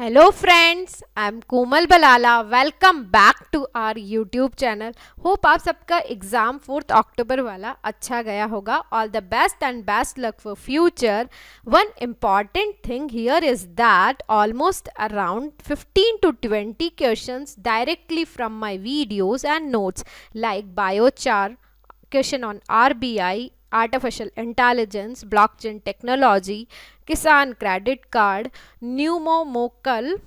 Hello friends I am Komal Balala welcome back to our YouTube channel hope आप सबका exam fourth October वाला अच्छा गया होगा all the best and best luck for future one important thing here is that almost around 15 to 20 questions directly from my videos and notes like biochar question on our artificial intelligence, blockchain technology, Kisan credit card, pneumococcal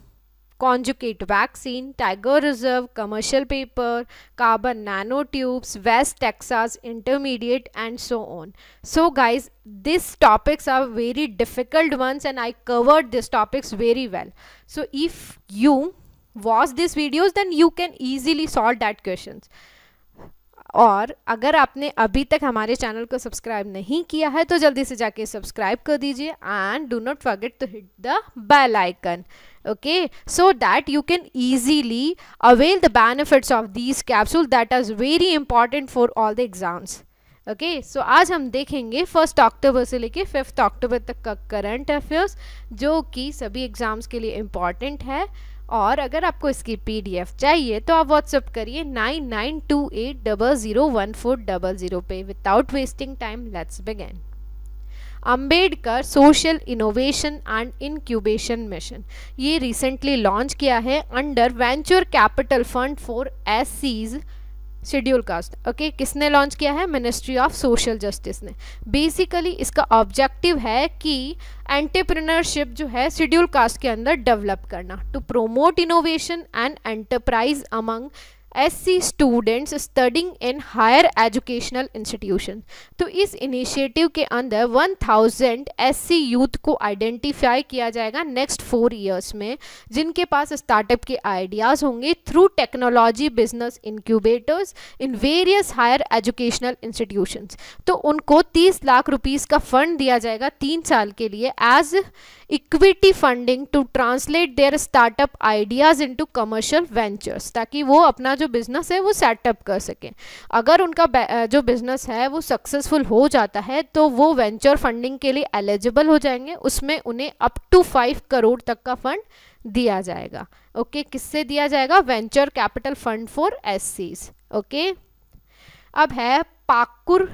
conjugate vaccine, tiger reserve, commercial paper, carbon nanotubes, West Texas intermediate and so on. So guys, these topics are very difficult ones and I covered these topics very well. So if you watch these videos then you can easily solve that questions. और अगर आपने अभी तक हमारे channel को subscribe नहीं किया है तो जल्दी से जाके सब्सक्राइब कर दीजिए and do not forget to hit the bell icon okay so that you can easily avail the benefits of this capsule that is very important for all the exams okay so आज हम देखेंगे first October से लेके fifth October तक का current affairs जो कि सभी एग्ज़ाम्स के लिए इम्पॉर्टेंट है और अगर आपको इसकी पीडीएफ चाहिए तो आप व्हाट्सअप करिए nine nine two eight double zero one four double zero पे without wasting time let's begin Ambedkar social innovation and incubation mission ये रिसेंटली लॉन्च किया है under venture capital fund for एस सीज़ शेड्यूल कास्ट ओके किसने launch किया है ministry of social justice ने बेसिकली इसका ऑब्जेक्टिव है कि एंटरप्रिनरशिप जो है शेड्यूल कास्ट के अंदर डेवलप करना to promote innovation and enterprise among SC students studying in higher educational institution तो इस इनिशिएटिव के अंदर 1000 सी यूथ को आइडेंटिफाई किया जाएगा नेक्स्ट फोर इयर्स में जिनके पास स्टार्टअप के आइडियाज़ होंगे through technology business incubators in various higher educational institutions तो उनको 30 लाख रुपीज़ का फंड दिया जाएगा तीन साल के लिए as equity funding to translate their startup ideas to commercial ventures ताकि वो अपना जो बिज़नेस है वो सेटअप कर सकें अगर उनका जो बिज़नेस है वो सक्सेसफुल हो जाता है तो वो वेंचर फंडिंग के लिए एलिजिबल हो जाएंगे उसमें उन्हें अप टू फाइव करोड़ तक का फंड दिया जाएगा ओके okay, किससे दिया जाएगा venture capital fund for S okay अब है पाकुर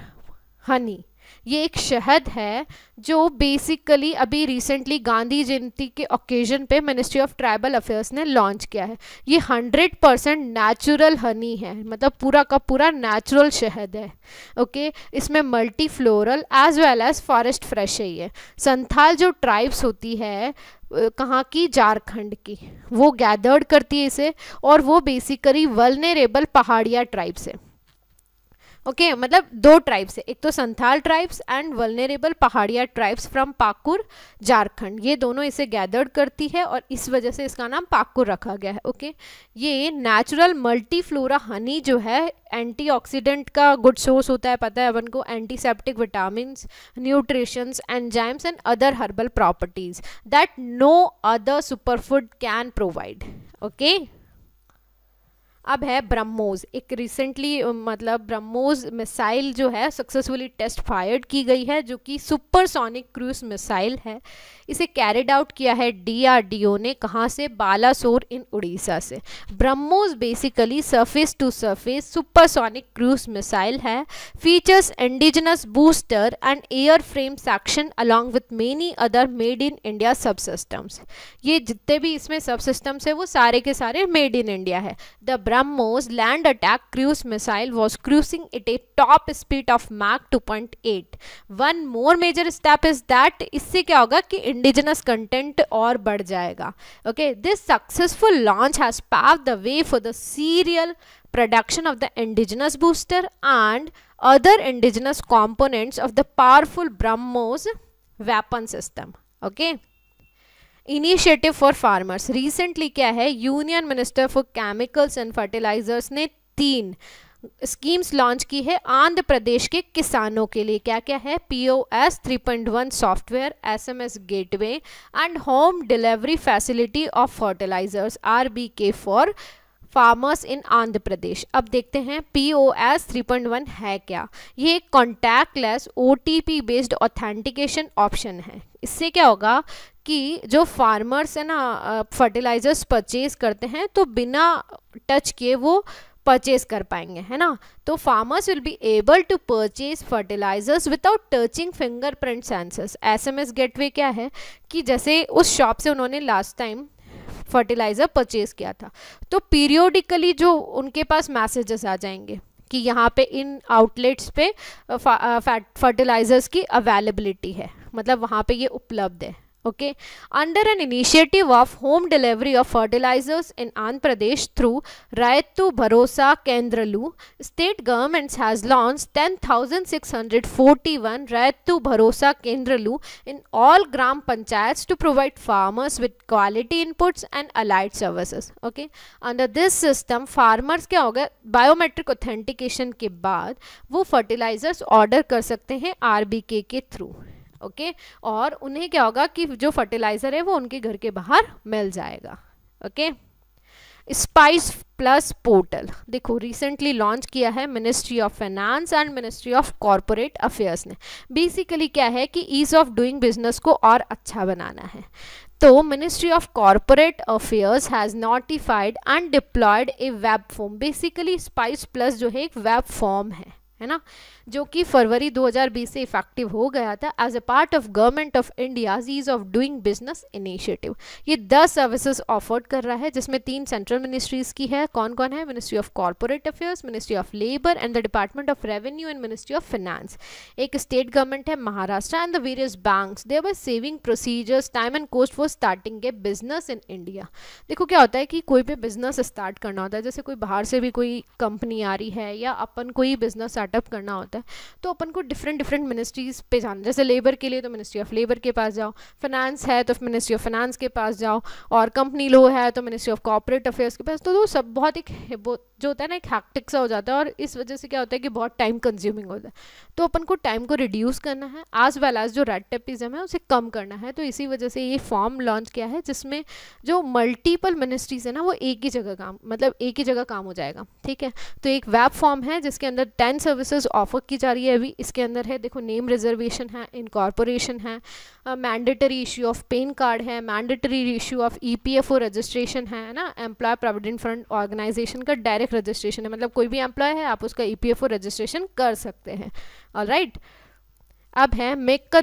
हनी ये एक शहद है जो बेसिकली अभी रिसेंटली गांधी जयंती के ओकेजन पे मिनिस्ट्री ऑफ ट्राइबल अफेयर्स ने लॉन्च किया है ये हंड्रेड परसेंट नेचुरल हनी है मतलब पूरा का पूरा नेचुरल शहद है ओके इसमें multi floral as well as forest fresh है ये संथाल जो ट्राइब्स होती है कहाँ की झारखंड की वो गैदर्ड करती है इसे और वो बेसिकली वलनेरेबल पहाड़िया ट्राइब्स है ओके okay, मतलब दो ट्राइब्स है एक तो Santhal tribes and vulnerable Pahadiya tribes from Pakur Jharkhand ये दोनों इसे गैदर्ड करती है और इस वजह से इसका नाम पाकुर रखा गया है ओके okay? ये नेचुरल मल्टीफ्लोरा हनी जो है एंटीऑक्सीडेंट का गुड सोर्स होता है पता है अपन को antiseptic vitamin nutritions enzymes and other herbal properties that no other superfood can provide okay अब है ब्रह्मोस एक रिसेंटली मतलब ब्रह्मोस मिसाइल जो है सक्सेसफुली टेस्ट फायर्ड की गई है जो कि सुपरसोनिक क्रूज मिसाइल है इसे कैरिड आउट किया है डीआरडीओ ने कहाँ से बालासोर इन उड़ीसा से BrahMos basically surface to surface supersonic cruise missile है features indigenous booster and air frame section along with many other made in India subsystems ये जितने भी इसमें सब सिस्टम्स है वो सारे के सारे मेड इन इंडिया है the BrahMos land attack cruise missile was cruising at a top speed of Mach 2.8. One more major step is that इससे क्या होगा कि indigenous content और बढ़ जाएगा. Okay, this successful launch has paved the way for the serial production of the indigenous booster and other indigenous components of the powerful BrahMos weapon system. Okay. Initiative for farmers recently क्या है union minister for chemicals and fertilizers ने तीन schemes launch की है आंध्र प्रदेश के किसानों के लिए क्या क्या है P O S three point one software S M S gateway and home delivery facility of fertilizers R B K for farmers in Andhra Pradesh अब देखते हैं P O S three point one है क्या ये एक contactless O T P based authentication option है इससे क्या होगा कि जो फार्मर्स है ना फर्टिलाइजर्स परचेज करते हैं तो बिना टच किए वो परचेज कर पाएंगे है ना तो farmers will be able to purchase fertilizers without touching fingerprint sensors S M S gateway क्या है कि जैसे उस शॉप से उन्होंने लास्ट टाइम फर्टिलाइज़र परचेज किया था तो पीरियोडिकली जो उनके पास मैसेजेस आ जाएंगे कि यहाँ पे इन आउटलेट्स पे फर्टिलाइज़र्स की अवेलेबिलिटी है मतलब वहाँ पे ये उपलब्ध है okay under an initiative of home delivery of fertilizers in andhra pradesh through raitu bharosa kendralu state governments has launched 10641 raitu bharosa kendralu in all gram panchayats to provide farmers with quality inputs and allied services okay under this system farmers क्या होगा biometric authentication के बाद वो fertilisers order कर सकते हैं RBK के through okay और उन्हें क्या होगा कि जो फर्टिलाइजर है वो उनके घर के बाहर मिल जाएगा ओके स्पाइस प्लस पोर्टल देखो रिसेंटली लॉन्च किया है ministry of finance and ministry of corporate affairs ने बेसिकली क्या है कि ईज ऑफ डूइंग बिजनेस को और अच्छा बनाना है तो ministry of corporate affairs has notified and deployed a web form basically spice plus जो है एक वेब फॉर्म है है ना जो कि फरवरी 2020 से इफेक्टिव हो गया था as a part of government of India ease of doing business initiative ये दस सर्विसेज ऑफर्ड कर रहा है जिसमें तीन सेंट्रल मिनिस्ट्रीज की है कौन कौन है ministry of corporate affairs ministry of labour and the department of revenue and ministry of finance एक स्टेट गवर्नमेंट है Maharashtra and the various bank thereby saving procedures time and cost for starting a business in India देखो क्या होता है कि कोई भी business start करना होता है जैसे कोई बाहर से भी कोई कंपनी आ रही है या अपन कोई बिजनेस स्टार्टअप करना होता है होता है तो अपन को डिफरेंट डिफरेंट मिनिस्ट्रीज़ पे जाना जैसे लेबर के लिए तो मिनिस्ट्री ऑफ लेबर के पास जाओ फाइनेंस है तो मिनिस्ट्री ऑफ फाइनेंस के पास जाओ और कंपनी लो है तो मिनिस्ट्री ऑफ कॉपरेट अफेयर्स के पास तो वो सब बहुत एक जो होता है ना एक हैक्टिक सा हो जाता है और इस वजह से क्या होता है कि बहुत टाइम कंज्यूमिंग होता है तो अपन को टाइम को रिड्यूस करना है एज वेल एज जो रेड टेपिज्म है उसे कम करना है तो इसी वजह से ये फॉर्म लॉन्च किया है जिसमें जो मल्टीपल मिनिस्ट्रीज है ना वो एक ही जगह काम मतलब एक ही जगह काम हो जाएगा ठीक है तो एक वेब फॉर्म है जिसके अंदर टेन सर्विसेज ऑफर की जा रही है अभी इसके अंदर है देखो नेम रिजर्वेशन है इनकॉर्पोरेशन है mandatory issue of PAN card है mandatory issue of E registration है ना एम्प्लॉय प्रोविडेंट फंड ऑर्गेनाइजेशन का डायरेक्ट डायरेक्ट e रजिस्ट्रेशन है मतलब कोई भी एम्प्लॉय है आप उसका ई e रजिस्ट्रेशन कर सकते हैं और अब है मेक का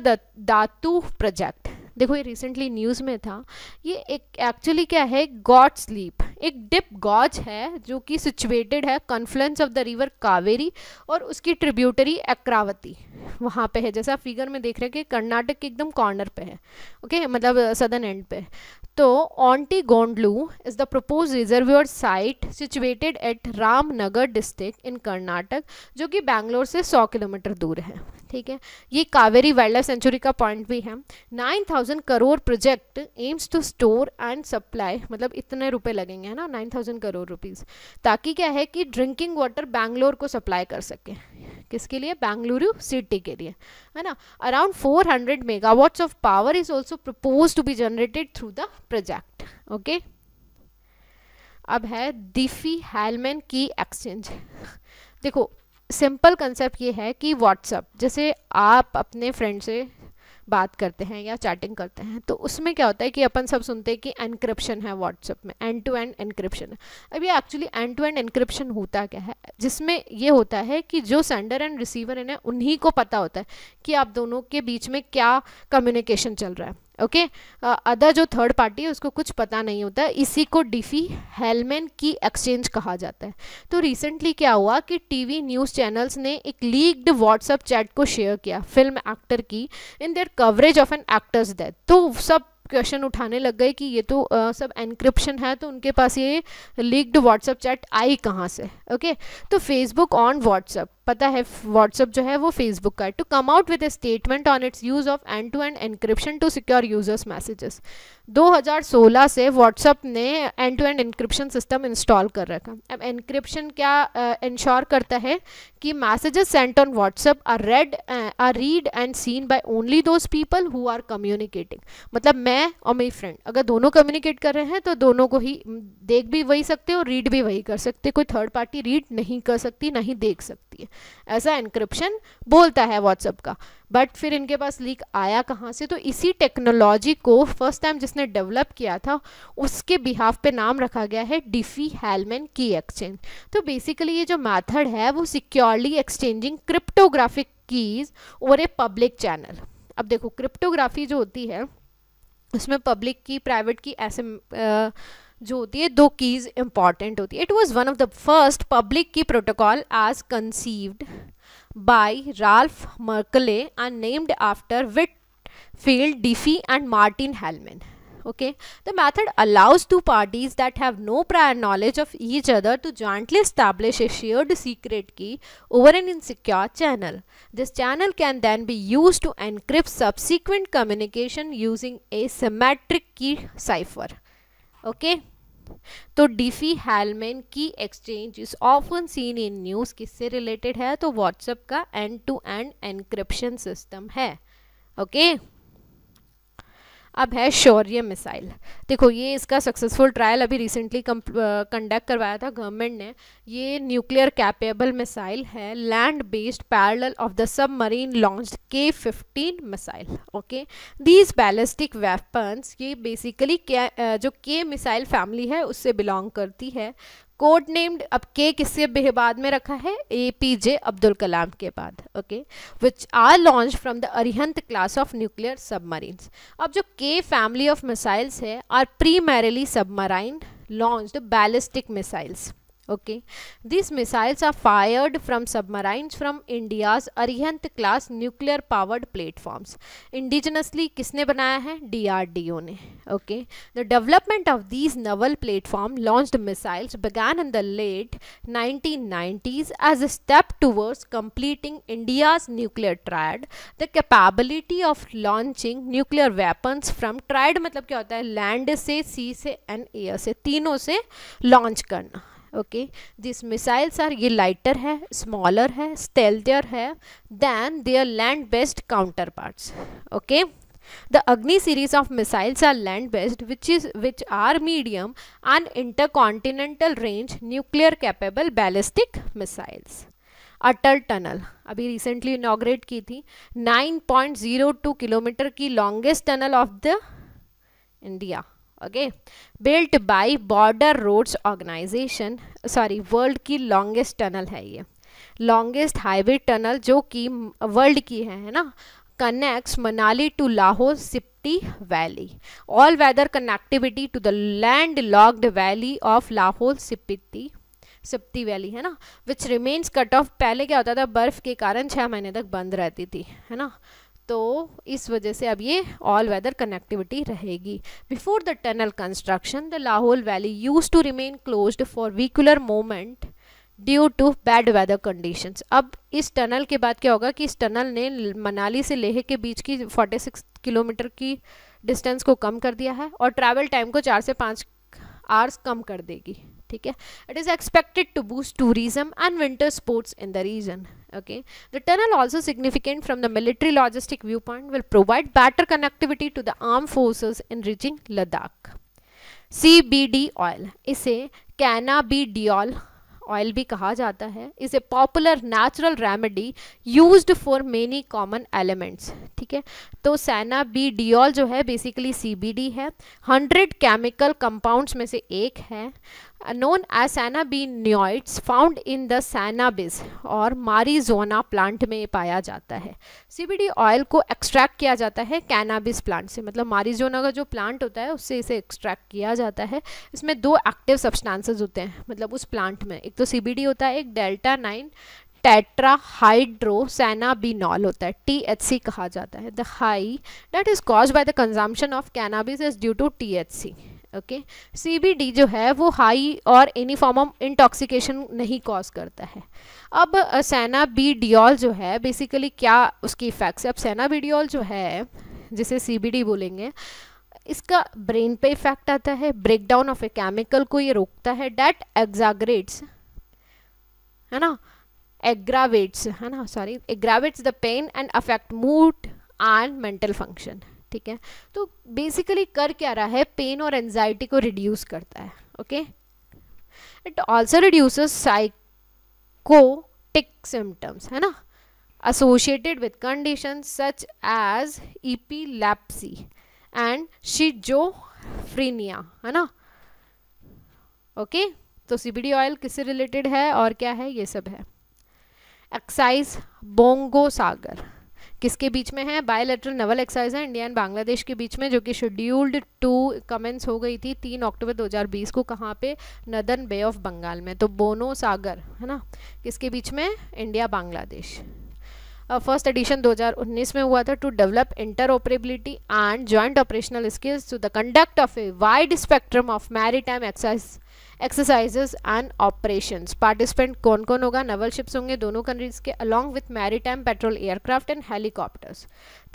दातु प्रोजेक्ट देखो ये रिसेंटली न्यूज़ में था ये एक एक्चुअली क्या है गॉड स्लीप एक डिप गॉज है जो कि सिचुएटेड है confluence of the river Kaveri और उसकी ट्रिब्यूटरी अक्रावती वहाँ पे है जैसे आप फिगर में देख रहे हैं कि कर्नाटक के एकदम कॉर्नर पे है ओके okay? मतलब सदर्न एंड पे तो Ontigondlu is the propose reservoir site situated at Ramnagar district in Karnataka जो कि बैंगलोर से 100 किलोमीटर दूर है ठीक है ये कावेरी वाइल्ड लाइफ सेंचुरी का पॉइंट भी है 9000 crore project aims to store and supply मतलब इतने रुपए लगेंगे है ना 9000 करोड़ रुपीस ताकि क्या है कि ड्रिंकिंग वाटर बैंगलोर को सप्लाई कर सके किसके लिए बेंगलुरु सिटी के लिए है ना around 400 megawatts of power is also propose to be generated through the project okay अब है दिफी हेलमेन की एक्सचेंज देखो सिंपल कंसेप्ट ये है कि व्हाट्सअप जैसे आप अपने फ्रेंड से बात करते हैं या चैटिंग करते हैं तो उसमें क्या होता है कि अपन सब सुनते हैं कि एनक्रिप्शन है व्हाट्सएप में एंड टू एंड एनक्रिप्शन है अब ये actually end to end encryption होता क्या है जिसमें ये होता है कि जो सेंडर एंड रिसीवर है ना उन्हीं को पता होता है कि आप दोनों के बीच में क्या कम्युनिकेशन चल रहा है ओके अदर जो थर्ड पार्टी है उसको कुछ पता नहीं होता इसी को डिफी हेलमेन की एक्सचेंज कहा जाता है तो रिसेंटली क्या हुआ कि टीवी न्यूज़ चैनल्स ने एक लीक्ड व्हाट्सअप चैट को शेयर किया फिल्म एक्टर की in their coverage of an actor's death तो सब क्वेश्चन उठाने लग गए कि ये तो आ, सब एनक्रिप्शन है तो उनके पास ये लीक्ड व्हाट्सअप चैट आई कहाँ से ओके तो फेसबुक ऑन व्हाट्सअप पता है व्हाट्सअप जो है वो फेसबुक का to come out with a statement on its use of end to end encryption to secure users messages 2016 से व्हाट्सअप ने end to end encryption system install कर रखा अब इंक्रिप्शन क्या इंश्योर uh, करता है कि messages sent on WhatsApp are read are read and seen by only those people who are communicating मतलब मैं और मेरी फ्रेंड अगर दोनों कम्युनिकेट कर रहे हैं तो दोनों को ही देख भी वही सकते हो रीड भी वही कर सकते कोई थर्ड पार्टी रीड नहीं कर सकती ना ही देख सकती है ऐसा इंक्रिप्शन बोलता है व्हाट्सअप का बट फिर इनके पास लीक आया कहाँ से तो इसी टेक्नोलॉजी को फर्स्ट टाइम जिसने डेवलप किया था उसके बिहाफ पे नाम रखा गया है डिफी हेलमेन की एक्सचेंज तो बेसिकली ये जो मैथड है वो सिक्योरली एक्सचेंजिंग क्रिप्टोग्राफिक कीज और ए पब्लिक चैनल अब देखो क्रिप्टोग्राफी जो होती है उसमें पब्लिक की प्राइवेट की ऐसे आ, जो होती है दो कीज इंपॉर्टेंट होती है it was one of the first public key protocol as conceived by Ralph Merkle and named after Whitfield Diffie and Martin Hellman okay the method allows two parties that have no prior knowledge of each other to jointly establish a shared secret key over an insecure channel this channel can then be use to encrypt subsequent communication using a symmetric key cipher okay तो d phi Hellman key exchange is often seen in news किससे related है तो WhatsApp का end to end encryption system है okay okay? अब है Shaurya missile देखो ये इसका सक्सेसफुल ट्रायल अभी रिसेंटली कंडक्ट करवाया था गवर्नमेंट ने ये न्यूक्लियर कैपेबल मिसाइल है land based parallel of the submarine launch K fifteen missile okay these ballistic weapons ये बेसिकली क्या जो के मिसाइल फैमिली है उससे बिलोंग करती है कोड नेम्ड अब के किसके बाद में रखा है ए पी जे अब्दुल कलाम के बाद okay which are launch from the Arihant class of nuclear submarine अब जो के फैमिली ऑफ मिसाइल्स है are primarily submarine launched ballistic missiles okay these missiles are fired from submarines from india's arihant class nuclear powered platforms indigenously किसने बनाया है DRDO ने okay the development of these naval platform launched missiles began in the late 1990s as a step towards completing india's nuclear triad the capability of launching nuclear weapons from triad मतलब क्या होता है land से sea से and air से तीनों से launch करना ओके दिस मिसाइल्स आर ये लाइटर है स्मॉलर है स्टेल्टियर है than their land based counterparts okay the Agni series of missiles are land based which is which are medium and intercontinental range nuclear capable ballistic missiles Atal tunnel अभी recently inaugurate की थी 9.02 kilometre की longest tunnel of the India okay built by border roads organisation sorry world की longest tunnel है ये longest highway tunnel जो कि world की है है ना connects Manali to Lahaul Spiti valley all weather connectivity to the landlocked valley of Lahaul Spiti Spiti valley है ना विच रिमेन्स कट ऑफ पहले क्या होता था बर्फ के कारण छः महीने तक बंद रहती थी है ना तो इस वजह से अब ये ऑल वेदर कनेक्टिविटी रहेगी before the tunnel construction the Lahaul valley use to remain closed for vehicular movement due to bad weather conditions अब इस टनल के बाद क्या होगा कि इस टनल ने मनाली से लेह के बीच की 46 किलोमीटर की डिस्टेंस को कम कर दिया है और ट्रैवल टाइम को चार से पाँच आवर्स कम कर देगी ठीक है it is expected to boost tourism and winter sports in the region okay the tunnel also significant from the military logistic viewpoint will provide better connectivity to the armed forces in reaching ladakh cbd oil ise cannabidiol oil bhi kaha jata hai is a popular natural remedy used for many common elements theek hai to cannabidiol jo hai basically cbd hai 100 chemical compounds mein se ek hai known as cannabinoids found in the cannabis और मारीजोना plant में पाया जाता है CBD oil को extract किया जाता है cannabis plant से मतलब मारीजोना का जो प्लांट होता है उससे इसे एक्सट्रैक्ट किया जाता है इसमें दो एक्टिव सब्सटांसेज होते हैं मतलब उस प्लांट में एक तो सीबीडी होता है एक डेल्टा नाइन टेट्राहाइड्रोसैनाबिनॉल होता है सी कहा जाता है the high that is cause by the consumption of cannabis is due to C okay CBD जो है वो हाई और एनी फॉर्म ऑफ इंटॉक्सिकेशन नहीं कॉज करता है अब सेना बी डिओल जो है बेसिकली क्या उसकी इफ़ेक्ट्स है अब सेना बी डिओल जो है जिसे सीबीडी बोलेंगे इसका ब्रेन पे इफेक्ट आता है ब्रेकडाउन ऑफ ए केमिकल को ये रोकता है डेट एग्जाग्रेट्स है ना एग्रावेट्स है ना sorry aggravates the pain and affect mood and mental function ठीक है तो बेसिकली कर क्या रहा है पेन और एनजाइटी को रिड्यूस करता है okay it also reduce psychotic symptoms है ना associated with conditions such epilepsy and and schizophrenia है ना ओके तो सीबीडी ऑयल किससे रिलेटेड है और क्या है ये सब है एक्साइज बोंगो सागर किसके बीच में है बायोलेटरल नवल एक्साइज है इंडिया एंड बांग्लादेश के बीच में जो कि शेड्यूल्ड टू कमेंस हो गई थी तीन अक्टूबर 2020 को कहाँ पे नदन बे ऑफ बंगाल में तो बोनो सागर है ना किसके बीच में इंडिया बांग्लादेश फर्स्ट एडिशन 2019 में हुआ था to develop interoperability and joint operational skills to the conduct of a wide spectrum of time exercise exercises and operations participant कौन कौन होगा नवल शिप्स होंगे दोनों कंट्रीज के along with maritime patrol aircraft and helicopters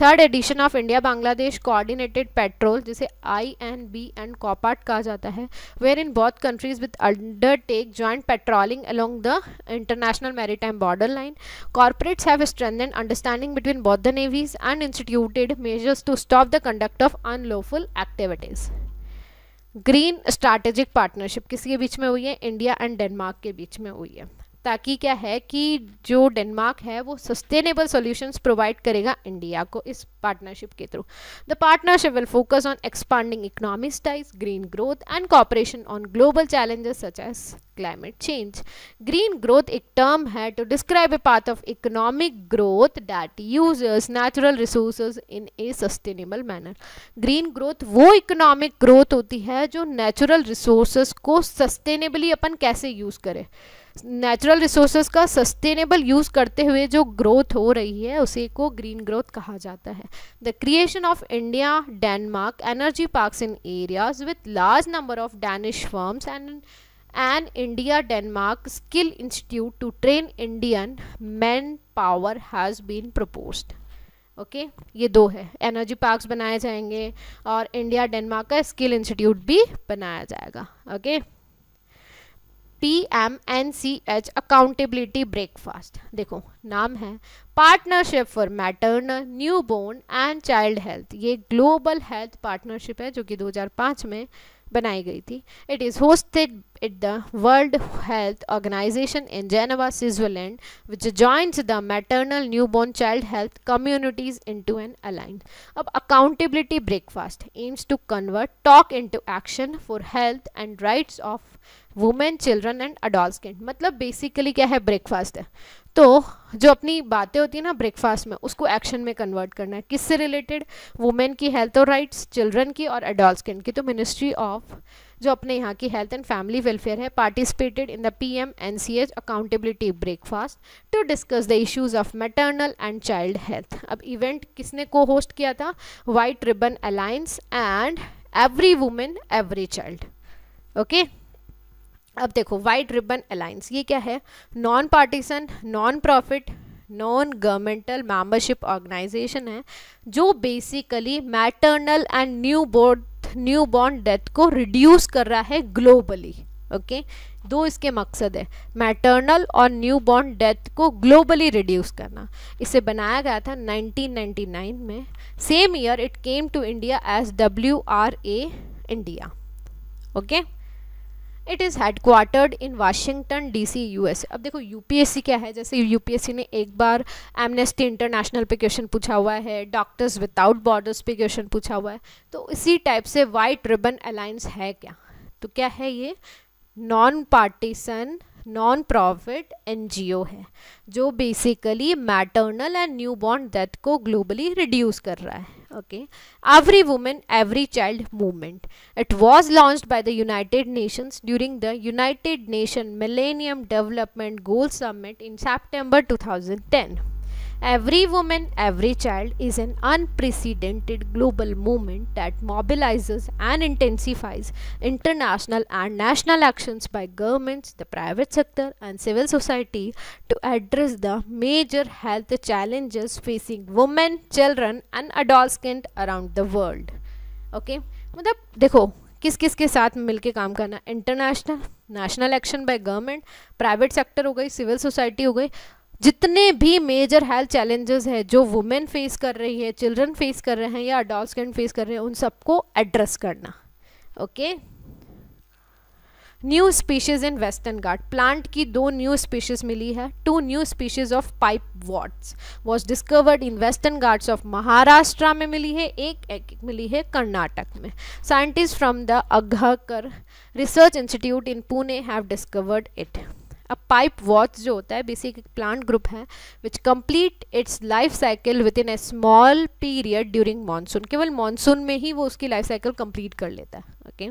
third edition of India Bangladesh coordinated patrol जिसे I and B and कॉपार्ट कहा जाता है where in both countries with undertake joint patrolling along the international maritime border line corporates have and understanding between both the navies and instituted measures to stop the conduct of unlawful activities green strategic partnership किसके बीच में हुई है India and Denmark के बीच में हुई है ताकि क्या है कि जो डेनमार्क है वो सस्टेनेबल सॉल्यूशंस प्रोवाइड करेगा इंडिया को इस पार्टनरशिप के through the partnership will focus on expanding economic ties green growth and cooperation on global challenges such as climate change green growth एक टर्म है to describe a path of economic growth that यूजर्स natural resource in a sustainable manner green growth वो economic growth होती है जो natural resource को sustainably अपन कैसे यूज़ करें नेचुरल रिसोर्सेज का सस्टेनेबल यूज़ करते हुए जो ग्रोथ हो रही है उसी को ग्रीन ग्रोथ कहा जाता है the creation of India Denmark energy parks in areas with large number of Danish firms and India Denmark skill institute to train Indian manpower has been propose okay ये दो है energy parks बनाए जाएंगे और India Denmark का skill institute भी बनाया जाएगा okay okay? P M N C H accountability breakfast देखो नाम है partnership for maternal newborn and child health ये ग्लोबल हेल्थ पार्टनरशिप है जो कि 2005 में बनाई गई थी it is hosted at the world health organization in Geneva Switzerland which joined the maternal newborn child health communities into an alliance अब accountability breakfast aims to convert talk into action for health and rights of women children and adolescent मतलब basically क्या है breakfast है तो जो अपनी बातें होती है ना ब्रेकफास्ट में उसको एक्शन में कन्वर्ट करना है किससे रिलेटेड वुमेन की हेल्थ और राइट्स चिल्ड्रन की और अडोलसेंट की तो मिनिस्ट्री ऑफ जो अपने यहाँ की हेल्थ एंड फैमिली वेलफेयर है participated in the P M N C H accountability breakfast to discuss the issues of maternal and child health अब इवेंट किसने को होस्ट किया था white ribbon alliance and every women every child okay अब देखो white ribbon alliance ये क्या है non partisan non profit non governmental membership organization है जो basically maternal and newborn newborn death को रिड्यूस कर रहा है ग्लोबली ओके okay? दो इसके मकसद है मैटरनल और न्यू बॉर्न डेथ को ग्लोबली रिड्यूस करना इसे बनाया गया था 1999 में same year it came to India as W R A India okay okay? It is headquartered in Washington DC US अब देखो यूपीएससी क्या है जैसे यूपीएससी ने एक बार एमनेस्टी इंटरनेशनल पे क्वेश्चन पूछा हुआ है डॉक्टर्स विदाउट बॉर्डर्स पे क्वेश्चन पूछा हुआ है तो इसी टाइप से वाइट रिबन अलायंस है क्या तो क्या है ये non partisan non profit NGO है जो basically maternal and newborn death को ग्लोबली रिड्यूस कर रहा है okay every woman every child movement it was launched by the united nations during the united nation millennium development goal summit in september 2010 Every woman, every child is an unprecedented global movement that mobilizes and intensifies international and national actions by governments, the private sector, and civil society to address the major health challenges facing women, children, and adolescents around the world. okay? मतलब देखो किस किस के साथ मिलके काम करना international, national action by government, private sector हो गई civil society हो गई जितने भी मेजर हेल्थ चैलेंजेस है जो वुमेन फेस कर रही है चिल्ड्रन फेस कर रहे हैं या अडोल्सकेंट फेस कर रहे हैं उन सबको एड्रेस करना okay new species in western गार्ड प्लांट की दो न्यू स्पीशीज़ मिली है two new species of pipeworts was discovered in western Ghats of Maharashtra में मिली है एक एक मिली है कर्नाटक में scientist from the Agharkar research institute in Pune have discovered it a पाइप वॉच जो होता है बेसिक एक प्लांट ग्रुप है which complete its life cycle within a small period during monsoon केवल मानसून में ही वो उसकी लाइफ साइकिल कंप्लीट कर लेता है ओके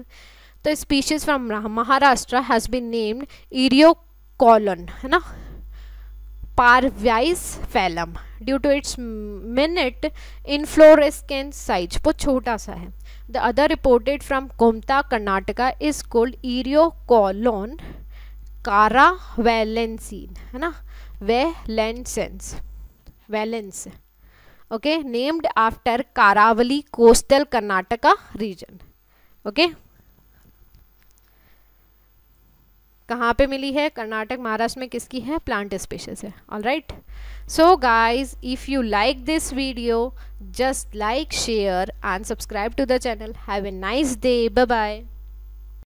तो species from Maharashtra has been named Eriocaulon है ना parvicephalum due to its minute inflorescence size वो छोटा सा है the other reported from Kumta Karnataka is called Eriocaulon karavalense है ना वेलेंसेंस वैलेंस okay named after Karavali coastal Karnataka region okay कहाँ पे मिली है कर्नाटक महाराष्ट्र में किसकी है प्लांट स्पेशस है all right so guys if you like this video just like share and subscribe to the channel have a nice day bye bye